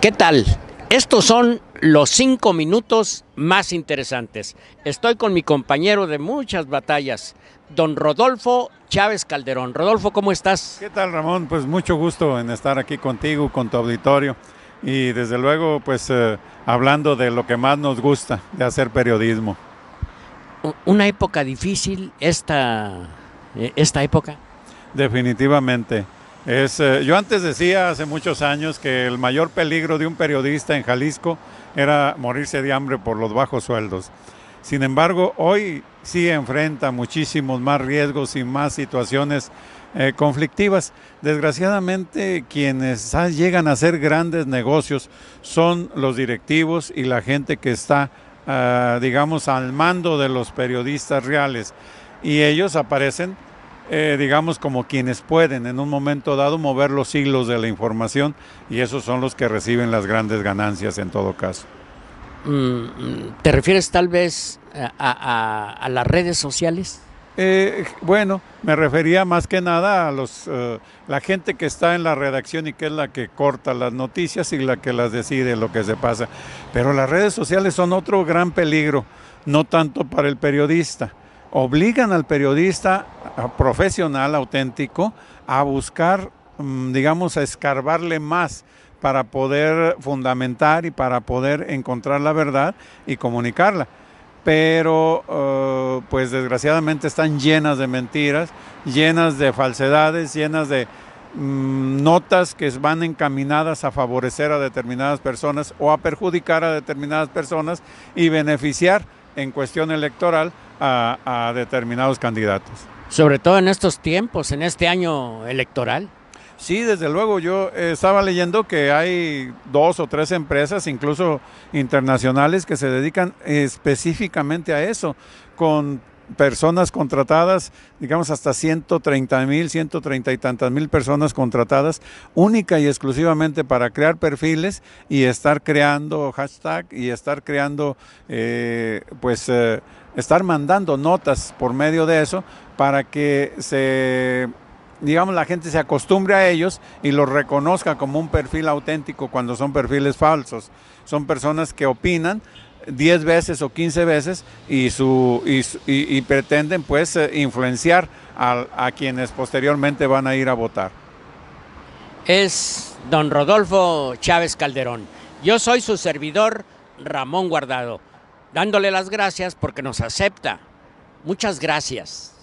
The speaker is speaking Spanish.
¿Qué tal? Estos son los cinco minutos más interesantes. Estoy con mi compañero de muchas batallas, don Rodolfo Chávez Calderón. Rodolfo, ¿cómo estás? ¿Qué tal, Ramón? Pues mucho gusto en estar aquí contigo, con tu auditorio. Y desde luego, pues eh, hablando de lo que más nos gusta, de hacer periodismo. Una época difícil, esta, eh, esta época. Definitivamente. Es, eh, yo antes decía hace muchos años que el mayor peligro de un periodista en Jalisco era morirse de hambre por los bajos sueldos. Sin embargo, hoy sí enfrenta muchísimos más riesgos y más situaciones eh, conflictivas. Desgraciadamente, quienes llegan a hacer grandes negocios son los directivos y la gente que está, ah, digamos, al mando de los periodistas reales. Y ellos aparecen eh, digamos, como quienes pueden en un momento dado mover los siglos de la información y esos son los que reciben las grandes ganancias en todo caso. Mm, mm, ¿Te refieres tal vez eh, a, las redes sociales? Eh, bueno, me refería más que nada a los, la gente que está en la redacción y que es la que corta las noticias y la que las decide lo que se pasa. Pero las redes sociales son otro gran peligro, no tanto para el periodista obligan al periodista profesional auténtico a buscar, mm, digamos, a escarbarle más para poder fundamentar y para poder encontrar la verdad y comunicarla. Pero, eh, pues desgraciadamente están llenas de mentiras, llenas de falsedades, llenas de mm, notas que van encaminadas a favorecer a determinadas personas o a perjudicar a determinadas personas y beneficiar en cuestión electoral a, determinados candidatos. Sobre todo en estos tiempos, en este año electoral. Sí, desde luego, yo estaba leyendo que hay dos o tres empresas, incluso internacionales, que se dedican específicamente a eso, con personas contratadas, digamos hasta 130 mil, 130 y tantas mil personas contratadas, única y exclusivamente para crear perfiles y estar creando hashtag y estar creando, eh, pues, eh, estar mandando notas por medio de eso para que se digamos, la gente se acostumbre a ellos y los reconozca como un perfil auténtico cuando son perfiles falsos. Son personas que opinan 10 veces o 15 veces y, su, y, pretenden pues eh, influenciar a quienes posteriormente van a ir a votar. Es don Rodolfo Chávez Calderón. Yo soy su servidor Ramón Guardado, dándole las gracias porque nos acepta. Muchas gracias.